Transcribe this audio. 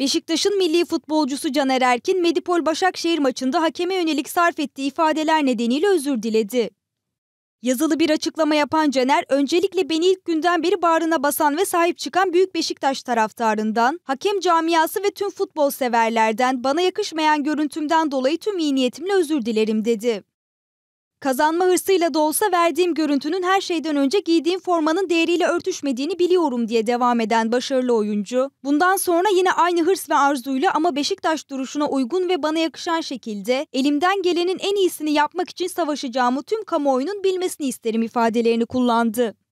Beşiktaş'ın milli futbolcusu Caner Erkin, Medipol Başakşehir maçında hakeme yönelik sarf ettiği ifadeler nedeniyle özür diledi. Yazılı bir açıklama yapan Caner, öncelikle beni ilk günden beri bağrına basan ve sahip çıkan Büyük Beşiktaş taraftarından, hakem camiası ve tüm futbol severlerden, bana yakışmayan görüntümden dolayı tüm iyi niyetimle özür dilerim dedi. Kazanma hırsıyla da olsa verdiğim görüntünün her şeyden önce giydiğim formanın değeriyle örtüşmediğini biliyorum diye devam eden başarılı oyuncu. Bundan sonra yine aynı hırs ve arzuyla ama Beşiktaş duruşuna uygun ve bana yakışan şekilde elimden gelenin en iyisini yapmak için savaşacağımı tüm kamuoyunun bilmesini isterim ifadelerini kullandı.